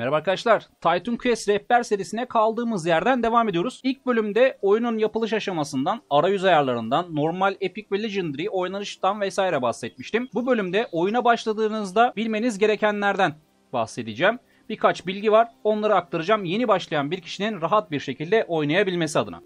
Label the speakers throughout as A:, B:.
A: Merhaba arkadaşlar. Titan Quest rehber serisine kaldığımız yerden devam ediyoruz. İlk bölümde oyunun yapılış aşamasından, arayüz ayarlarından, normal, epic ve legendary oynanıştan vesaire bahsetmiştim. Bu bölümde oyuna başladığınızda bilmeniz gerekenlerden bahsedeceğim. Birkaç bilgi var. Onları aktaracağım yeni başlayan bir kişinin rahat bir şekilde oynayabilmesi adına.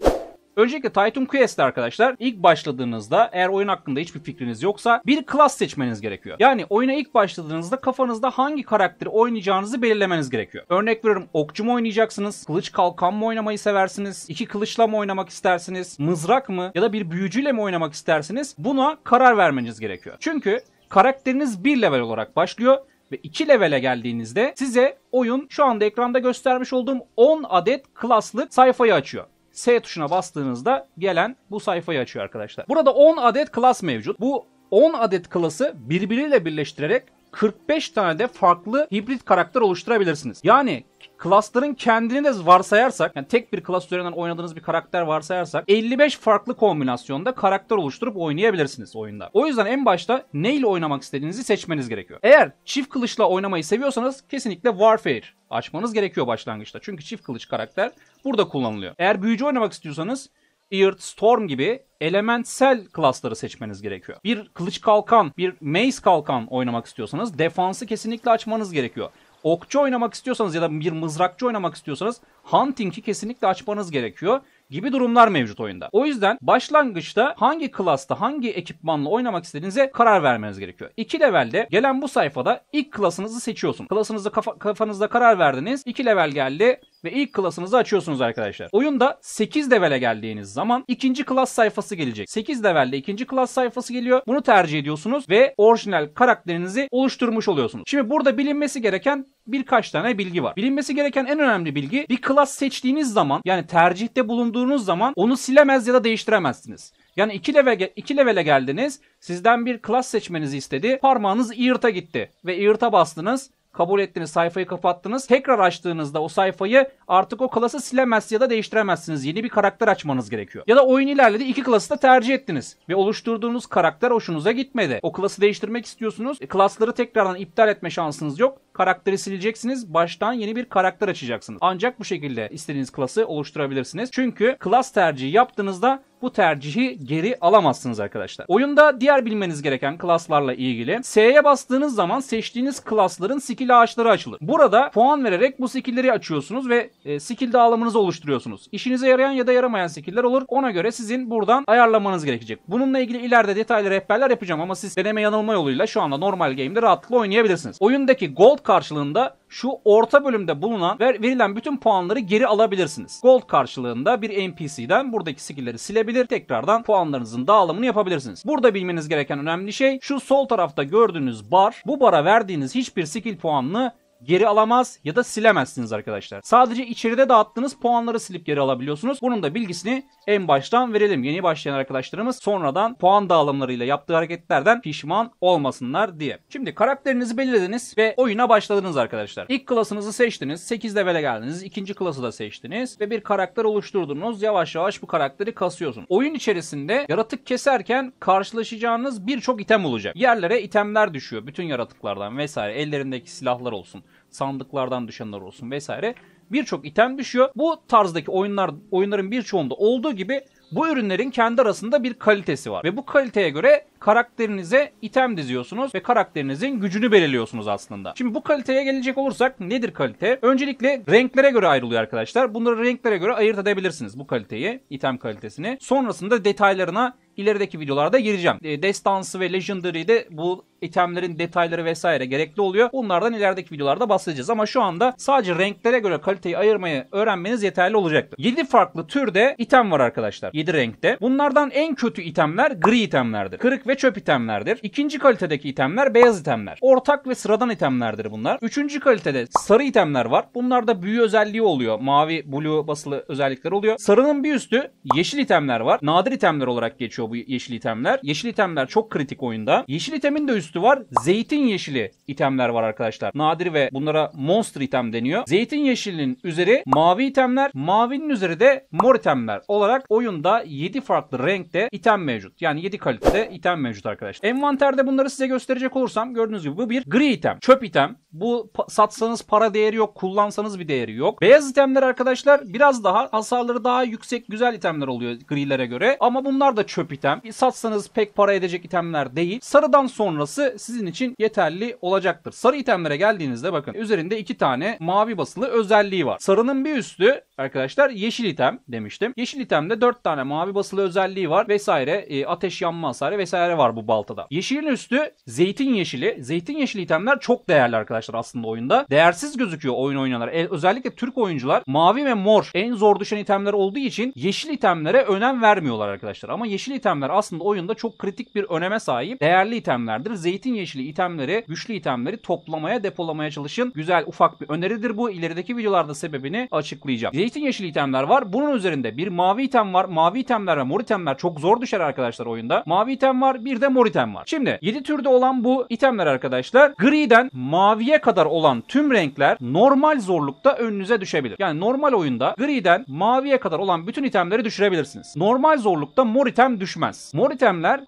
A: Öncelikle Titan Quest'te arkadaşlar ilk başladığınızda eğer oyun hakkında hiçbir fikriniz yoksa bir klas seçmeniz gerekiyor. Yani oyuna ilk başladığınızda kafanızda hangi karakteri oynayacağınızı belirlemeniz gerekiyor. Örnek veriyorum okçu mu oynayacaksınız? Kılıç kalkan mı oynamayı seversiniz? iki kılıçla mı oynamak istersiniz? Mızrak mı? Ya da bir büyücüyle mi oynamak istersiniz? Buna karar vermeniz gerekiyor. Çünkü karakteriniz bir level olarak başlıyor ve 2 levele geldiğinizde size oyun şu anda ekranda göstermiş olduğum 10 adet klaslık sayfayı açıyor. S tuşuna bastığınızda gelen bu sayfayı açıyor arkadaşlar. Burada 10 adet klas mevcut. Bu 10 adet klası birbiriyle birleştirerek 45 tane de farklı hibrit karakter oluşturabilirsiniz. Yani Cluster'ın kendini de varsayarsak, yani tek bir class üzerinden oynadığınız bir karakter varsayarsak 55 farklı kombinasyonda karakter oluşturup oynayabilirsiniz oyunda. O yüzden en başta neyle oynamak istediğinizi seçmeniz gerekiyor. Eğer çift kılıçla oynamayı seviyorsanız kesinlikle Warfare açmanız gerekiyor başlangıçta. Çünkü çift kılıç karakter burada kullanılıyor. Eğer büyücü oynamak istiyorsanız Earth, Storm gibi elementsel klasları seçmeniz gerekiyor. Bir kılıç kalkan, bir mace kalkan oynamak istiyorsanız defansı kesinlikle açmanız gerekiyor okçu oynamak istiyorsanız ya da bir mızrakçı oynamak istiyorsanız hunting'i kesinlikle açmanız gerekiyor gibi durumlar mevcut oyunda. O yüzden başlangıçta hangi klasta hangi ekipmanla oynamak istediğinize karar vermeniz gerekiyor. İki levelde gelen bu sayfada ilk klasınızı seçiyorsun. Klasınızı kafa, kafanızda karar verdiniz. İki level geldi ve ilk klasınızı açıyorsunuz arkadaşlar. Oyunda 8 levele geldiğiniz zaman ikinci klas sayfası gelecek. 8 levelde ikinci klas sayfası geliyor. Bunu tercih ediyorsunuz ve orijinal karakterinizi oluşturmuş oluyorsunuz. Şimdi burada bilinmesi gereken birkaç tane bilgi var. Bilinmesi gereken en önemli bilgi bir klas seçtiğiniz zaman yani tercihte bulunduğunuz zaman onu silemez ya da değiştiremezsiniz. Yani iki level iki levele geldiniz. Sizden bir klas seçmenizi istedi. Parmağınız irta gitti ve irta bastınız kabul ettiniz, sayfayı kapattınız. Tekrar açtığınızda o sayfayı artık o klası silemez ya da değiştiremezsiniz. Yeni bir karakter açmanız gerekiyor. Ya da oyun ilerledi iki klası da tercih ettiniz ve oluşturduğunuz karakter hoşunuza gitmedi. O klası değiştirmek istiyorsunuz. E, klasları tekrardan iptal etme şansınız yok karakteri sileceksiniz. Baştan yeni bir karakter açacaksınız. Ancak bu şekilde istediğiniz klası oluşturabilirsiniz. Çünkü klas tercihi yaptığınızda bu tercihi geri alamazsınız arkadaşlar. Oyunda diğer bilmeniz gereken klaslarla ilgili S'ye bastığınız zaman seçtiğiniz klasların skill ağaçları açılır. Burada puan vererek bu skillleri açıyorsunuz ve e, skill dağılımınızı oluşturuyorsunuz. İşinize yarayan ya da yaramayan skiller olur. Ona göre sizin buradan ayarlamanız gerekecek. Bununla ilgili ileride detaylı rehberler yapacağım ama siz deneme yanılma yoluyla şu anda normal game'de rahatlıkla oynayabilirsiniz. Oyundaki gold karşılığında şu orta bölümde bulunan ve verilen bütün puanları geri alabilirsiniz. Gold karşılığında bir NPC'den buradaki skill'leri silebilir, tekrardan puanlarınızın dağılımını yapabilirsiniz. Burada bilmeniz gereken önemli şey şu sol tarafta gördüğünüz bar. Bu bara verdiğiniz hiçbir skill puanını geri alamaz ya da silemezsiniz arkadaşlar. Sadece içeride dağıttığınız puanları silip geri alabiliyorsunuz. Bunun da bilgisini en baştan verelim. Yeni başlayan arkadaşlarımız sonradan puan dağılımlarıyla yaptığı hareketlerden pişman olmasınlar diye. Şimdi karakterinizi belirlediniz ve oyuna başladınız arkadaşlar. İlk klasınızı seçtiniz. 8 levele geldiniz. ikinci klası da seçtiniz ve bir karakter oluşturdunuz. Yavaş yavaş bu karakteri kasıyorsunuz. Oyun içerisinde yaratık keserken karşılaşacağınız birçok item olacak. Yerlere itemler düşüyor. Bütün yaratıklardan vesaire ellerindeki silahlar olsun sandıklardan düşenler olsun vesaire birçok item düşüyor. Bu tarzdaki oyunlar oyunların birçoğunda olduğu gibi bu ürünlerin kendi arasında bir kalitesi var ve bu kaliteye göre karakterinize item diziyorsunuz ve karakterinizin gücünü belirliyorsunuz aslında. Şimdi bu kaliteye gelecek olursak nedir kalite? Öncelikle renklere göre ayrılıyor arkadaşlar. Bunları renklere göre ayırt edebilirsiniz bu kaliteyi, item kalitesini. Sonrasında detaylarına ilerideki videolarda gireceğim. E, destansı ve Legendary'de bu itemlerin detayları vesaire gerekli oluyor. Bunlardan ilerideki videolarda bahsedeceğiz ama şu anda sadece renklere göre kaliteyi ayırmayı öğrenmeniz yeterli olacaktır. 7 farklı türde item var arkadaşlar. 7 renkte. Bunlardan en kötü itemler gri itemlerdir. Kırık ve çöp itemlerdir. İkinci kalitedeki itemler beyaz itemler. Ortak ve sıradan itemlerdir bunlar. Üçüncü kalitede sarı itemler var. Bunlarda büyü özelliği oluyor. Mavi, blue basılı özellikler oluyor. Sarının bir üstü yeşil itemler var. Nadir itemler olarak geçiyor bu yeşil itemler. Yeşil itemler çok kritik oyunda. Yeşil itemin de üstü var. Zeytin yeşili itemler var arkadaşlar. Nadir ve bunlara monster item deniyor. Zeytin yeşilinin üzeri mavi itemler, mavinin üzeri de mor itemler olarak oyunda 7 farklı renkte item mevcut. Yani 7 kalitede item item mevcut arkadaşlar. Envanterde bunları size gösterecek olursam gördüğünüz gibi bu bir gri item. Çöp item. Bu pa satsanız para değeri yok. Kullansanız bir değeri yok. Beyaz itemler arkadaşlar biraz daha hasarları daha yüksek güzel itemler oluyor grilere göre. Ama bunlar da çöp item. E, satsanız pek para edecek itemler değil. Sarıdan sonrası sizin için yeterli olacaktır. Sarı itemlere geldiğinizde bakın üzerinde iki tane mavi basılı özelliği var. Sarının bir üstü arkadaşlar yeşil item demiştim. Yeşil itemde dört tane mavi basılı özelliği var vesaire. E, ateş yanma hasarı vesaire vesaire var bu baltada. Yeşilin üstü zeytin yeşili. Zeytin yeşili itemler çok değerli arkadaşlar aslında oyunda. Değersiz gözüküyor oyun oynanır. E, özellikle Türk oyuncular mavi ve mor en zor düşen itemler olduğu için yeşil itemlere önem vermiyorlar arkadaşlar. Ama yeşil itemler aslında oyunda çok kritik bir öneme sahip. Değerli itemlerdir. Zeytin yeşili itemleri, güçlü itemleri toplamaya, depolamaya çalışın. Güzel ufak bir öneridir bu. İlerideki videolarda sebebini açıklayacağım. Zeytin yeşili itemler var. Bunun üzerinde bir mavi item var. Mavi itemler ve mor itemler çok zor düşer arkadaşlar oyunda. Mavi item var var bir de mor item var. Şimdi 7 türde olan bu itemler arkadaşlar griden maviye kadar olan tüm renkler normal zorlukta önünüze düşebilir. Yani normal oyunda griden maviye kadar olan bütün itemleri düşürebilirsiniz. Normal zorlukta mor item düşmez. Mor itemler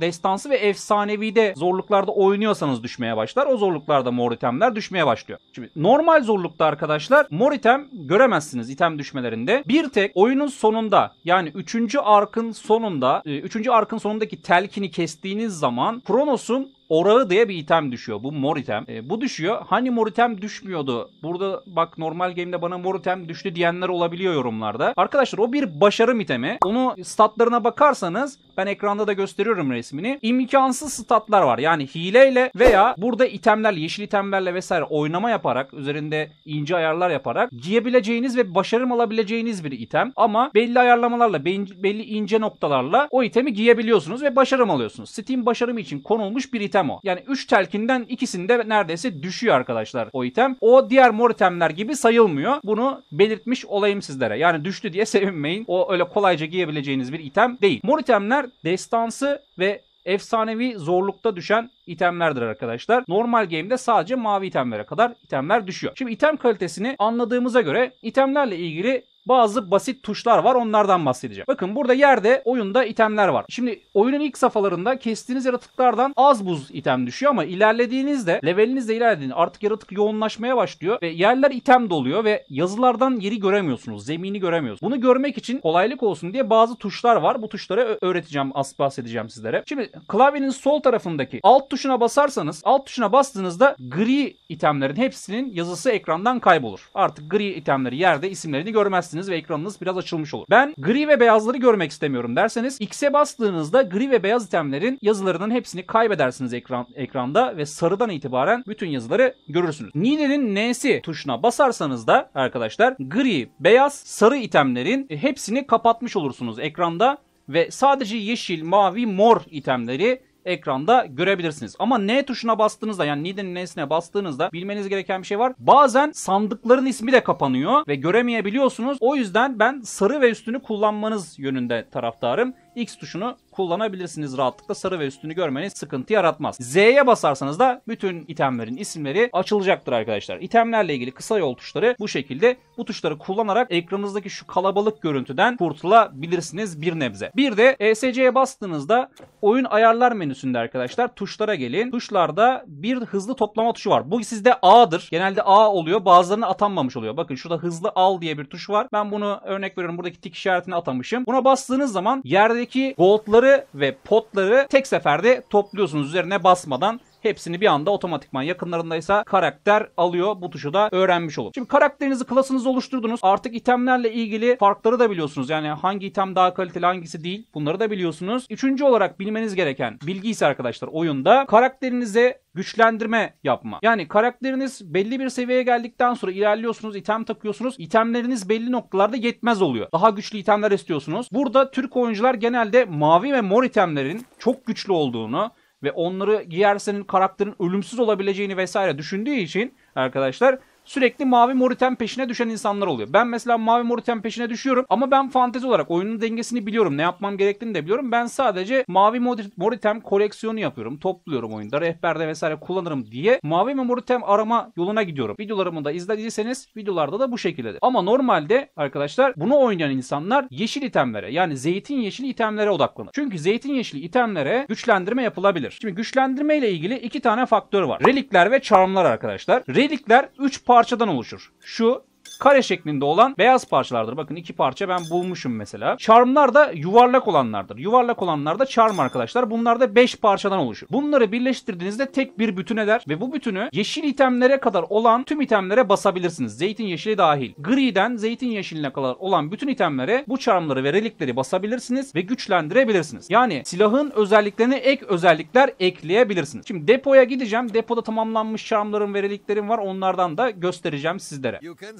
A: destansı ve efsanevi de zorluklarda oynuyorsanız düşmeye başlar. O zorluklarda mor itemler düşmeye başlıyor. Şimdi normal zorlukta arkadaşlar mor item göremezsiniz item düşmelerinde. Bir tek oyunun sonunda yani 3. arkın sonunda 3. E, arkın sonundaki telkini kestiğiniz zaman Kronos'un orağı diye bir item düşüyor. Bu mor item. E, bu düşüyor. Hani mor item düşmüyordu? Burada bak normal game'de bana mor item düştü diyenler olabiliyor yorumlarda. Arkadaşlar o bir başarım itemi. Onu statlarına bakarsanız ben ekranda da gösteriyorum resmini. İmkansız statlar var. Yani hileyle veya burada itemlerle, yeşil itemlerle vesaire oynama yaparak, üzerinde ince ayarlar yaparak giyebileceğiniz ve başarım alabileceğiniz bir item. Ama belli ayarlamalarla, belli ince noktalarla o itemi giyebiliyorsunuz ve başarım alıyorsunuz. Steam başarımı için konulmuş bir item item o. Yani 3 telkinden ikisinde neredeyse düşüyor arkadaşlar o item. O diğer mor itemler gibi sayılmıyor. Bunu belirtmiş olayım sizlere. Yani düştü diye sevinmeyin. O öyle kolayca giyebileceğiniz bir item değil. Mor itemler destansı ve efsanevi zorlukta düşen itemlerdir arkadaşlar. Normal game'de sadece mavi itemlere kadar itemler düşüyor. Şimdi item kalitesini anladığımıza göre itemlerle ilgili bazı basit tuşlar var onlardan bahsedeceğim. Bakın burada yerde oyunda itemler var. Şimdi oyunun ilk safhalarında kestiğiniz yaratıklardan az buz item düşüyor ama ilerlediğinizde levelinizle ilerlediğinizde artık yaratık yoğunlaşmaya başlıyor ve yerler item doluyor ve yazılardan yeri göremiyorsunuz. Zemini göremiyorsunuz. Bunu görmek için kolaylık olsun diye bazı tuşlar var. Bu tuşları öğreteceğim, az bahsedeceğim sizlere. Şimdi klavyenin sol tarafındaki alt tuşuna basarsanız alt tuşuna bastığınızda gri itemlerin hepsinin yazısı ekrandan kaybolur. Artık gri itemleri yerde isimlerini görmezsiniz ve ekranınız biraz açılmış olur. Ben gri ve beyazları görmek istemiyorum derseniz X'e bastığınızda gri ve beyaz itemlerin yazılarının hepsini kaybedersiniz ekran, ekranda ve sarıdan itibaren bütün yazıları görürsünüz. Nine'nin N'si tuşuna basarsanız da arkadaşlar gri, beyaz, sarı itemlerin e, hepsini kapatmış olursunuz ekranda ve sadece yeşil, mavi, mor itemleri ekranda görebilirsiniz. Ama N tuşuna bastığınızda yani Need'in N'sine bastığınızda bilmeniz gereken bir şey var. Bazen sandıkların ismi de kapanıyor ve göremeyebiliyorsunuz. O yüzden ben sarı ve üstünü kullanmanız yönünde taraftarım. X tuşunu kullanabilirsiniz rahatlıkla. Sarı ve üstünü görmeniz sıkıntı yaratmaz. Z'ye basarsanız da bütün itemlerin isimleri açılacaktır arkadaşlar. İtemlerle ilgili kısa yol tuşları bu şekilde. Bu tuşları kullanarak ekranınızdaki şu kalabalık görüntüden kurtulabilirsiniz bir nebze. Bir de ESC'ye bastığınızda oyun ayarlar menüsünde arkadaşlar tuşlara gelin. Tuşlarda bir hızlı toplama tuşu var. Bu sizde A'dır. Genelde A oluyor. Bazılarına atanmamış oluyor. Bakın şurada hızlı al diye bir tuş var. Ben bunu örnek veriyorum. Buradaki tik işaretini atamışım. Buna bastığınız zaman yerde Buradaki goldları ve potları tek seferde topluyorsunuz üzerine basmadan hepsini bir anda otomatikman yakınlarındaysa karakter alıyor. Bu tuşu da öğrenmiş olun. Şimdi karakterinizi klasınızı oluşturdunuz. Artık itemlerle ilgili farkları da biliyorsunuz. Yani hangi item daha kaliteli hangisi değil bunları da biliyorsunuz. Üçüncü olarak bilmeniz gereken bilgi ise arkadaşlar oyunda karakterinize güçlendirme yapma. Yani karakteriniz belli bir seviyeye geldikten sonra ilerliyorsunuz, item takıyorsunuz. İtemleriniz belli noktalarda yetmez oluyor. Daha güçlü itemler istiyorsunuz. Burada Türk oyuncular genelde mavi ve mor itemlerin çok güçlü olduğunu, ve onları giyersenin karakterin ölümsüz olabileceğini vesaire düşündüğü için arkadaşlar sürekli mavi mor peşine düşen insanlar oluyor. Ben mesela mavi mor peşine düşüyorum ama ben fantezi olarak oyunun dengesini biliyorum. Ne yapmam gerektiğini de biliyorum. Ben sadece mavi mor item koleksiyonu yapıyorum. Topluyorum oyunda. Rehberde vesaire kullanırım diye mavi ve mor arama yoluna gidiyorum. Videolarımı da izlediyseniz videolarda da bu şekilde. Ama normalde arkadaşlar bunu oynayan insanlar yeşil itemlere yani zeytin yeşili itemlere odaklanır. Çünkü zeytin yeşili itemlere güçlendirme yapılabilir. Şimdi güçlendirme ile ilgili iki tane faktör var. Relikler ve charmlar arkadaşlar. Relikler 3 parçadan oluşur. Şu kare şeklinde olan beyaz parçalardır. Bakın iki parça ben bulmuşum mesela. Charmlar da yuvarlak olanlardır. Yuvarlak olanlar da charm arkadaşlar. Bunlar da 5 parçadan oluşur. Bunları birleştirdiğinizde tek bir bütün eder ve bu bütünü yeşil itemlere kadar olan tüm itemlere basabilirsiniz. Zeytin yeşili dahil. Griden zeytin yeşiline kadar olan bütün itemlere bu charmları ve relikleri basabilirsiniz ve güçlendirebilirsiniz. Yani silahın özelliklerine ek özellikler ekleyebilirsiniz. Şimdi depoya gideceğim. Depoda tamamlanmış charmların ve reliklerim var. Onlardan da göstereceğim sizlere. You can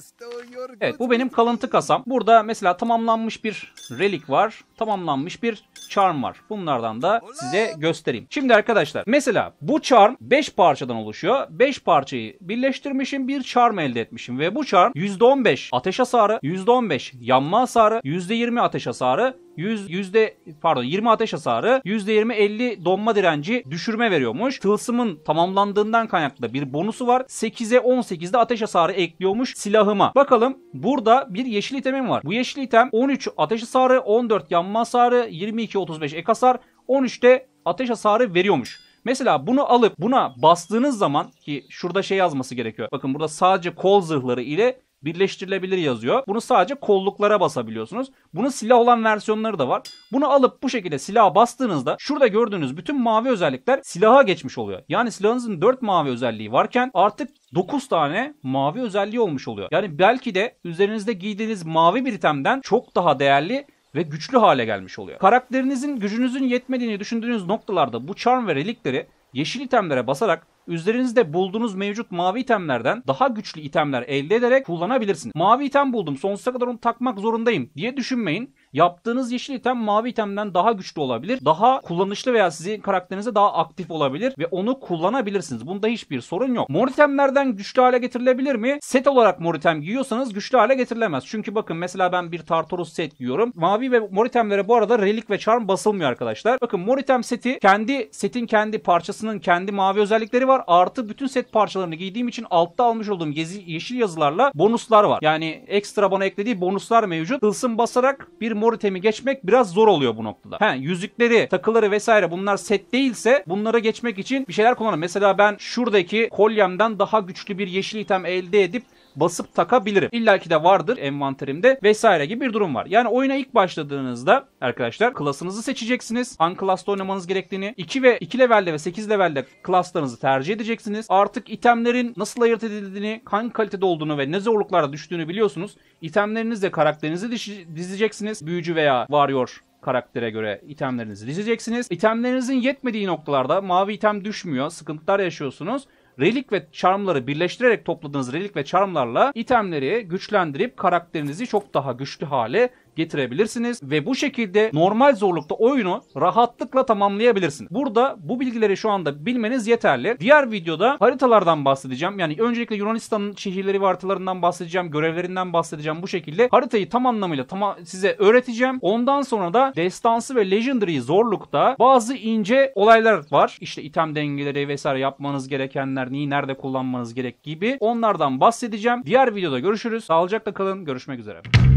A: Evet bu benim kalıntı kasam. Burada mesela tamamlanmış bir relik var. Tamamlanmış bir charm var. Bunlardan da size göstereyim. Şimdi arkadaşlar mesela bu charm 5 parçadan oluşuyor. 5 parçayı birleştirmişim bir charm elde etmişim ve bu charm %15 ateş hasarı, %15 yanma hasarı, %20 ateş hasarı, 100 yüzde pardon 20 ateş hasarı, %20 50 donma direnci düşürme veriyormuş. Tılsımın tamamlandığından kaynaklı bir bonusu var. 8'e 18'de ateş hasarı ekliyormuş silahıma. Bakalım burada bir yeşil itemim var. Bu yeşil item 13 ateş hasarı, 14 yanma hasarı, 22 35 ek hasar, 13'te ateş hasarı veriyormuş. Mesela bunu alıp buna bastığınız zaman ki şurada şey yazması gerekiyor. Bakın burada sadece kol zırhları ile birleştirilebilir yazıyor. Bunu sadece kolluklara basabiliyorsunuz. Bunun silah olan versiyonları da var. Bunu alıp bu şekilde silaha bastığınızda şurada gördüğünüz bütün mavi özellikler silaha geçmiş oluyor. Yani silahınızın 4 mavi özelliği varken artık 9 tane mavi özelliği olmuş oluyor. Yani belki de üzerinizde giydiğiniz mavi bir itemden çok daha değerli ve güçlü hale gelmiş oluyor. Karakterinizin gücünüzün yetmediğini düşündüğünüz noktalarda bu charm ve relikleri yeşil itemlere basarak üzerinizde bulduğunuz mevcut mavi itemlerden daha güçlü itemler elde ederek kullanabilirsiniz. Mavi item buldum sonsuza kadar onu takmak zorundayım diye düşünmeyin. Yaptığınız yeşil item mavi itemden daha güçlü olabilir. Daha kullanışlı veya sizin karakterinize daha aktif olabilir ve onu kullanabilirsiniz. Bunda hiçbir sorun yok. Mor itemlerden güçlü hale getirilebilir mi? Set olarak mor item giyiyorsanız güçlü hale getirilemez. Çünkü bakın mesela ben bir Tartarus set giyiyorum. Mavi ve mor itemlere bu arada relik ve charm basılmıyor arkadaşlar. Bakın mor item seti kendi setin kendi parçasının kendi mavi özellikleri var. Artı bütün set parçalarını giydiğim için altta almış olduğum yeşil yazılarla bonuslar var. Yani ekstra bana eklediği bonuslar mevcut. Tılsım basarak bir mor itemi geçmek biraz zor oluyor bu noktada. He yüzükleri, takıları vesaire bunlar set değilse bunlara geçmek için bir şeyler kullanın. Mesela ben şuradaki kolyemden daha güçlü bir yeşil item elde edip basıp takabilirim. İlla ki de vardır envanterimde vesaire gibi bir durum var. Yani oyuna ilk başladığınızda arkadaşlar klasınızı seçeceksiniz. Unclass'ta oynamanız gerektiğini 2 ve 2 levelde ve 8 levelde klaslarınızı tercih edeceksiniz. Artık itemlerin nasıl ayırt edildiğini, hangi kalitede olduğunu ve ne zorluklarda düştüğünü biliyorsunuz. İtemlerinizle karakterinizi dizeceksiniz. Büyücü veya varıyor karaktere göre itemlerinizi dizeceksiniz. İtemlerinizin yetmediği noktalarda mavi item düşmüyor, sıkıntılar yaşıyorsunuz relik ve charmları birleştirerek topladığınız relik ve charmlarla itemleri güçlendirip karakterinizi çok daha güçlü hale getirebilirsiniz ve bu şekilde normal zorlukta oyunu rahatlıkla tamamlayabilirsiniz. Burada bu bilgileri şu anda bilmeniz yeterli. Diğer videoda haritalardan bahsedeceğim. Yani öncelikle Yunanistan'ın şehirleri ve haritalarından bahsedeceğim, görevlerinden bahsedeceğim bu şekilde. Haritayı tam anlamıyla tam size öğreteceğim. Ondan sonra da destansı ve legendary zorlukta bazı ince olaylar var. İşte item dengeleri vesaire yapmanız gerekenler, neyi nerede kullanmanız gerek gibi. Onlardan bahsedeceğim. Diğer videoda görüşürüz. Sağlıcakla kalın. Görüşmek üzere.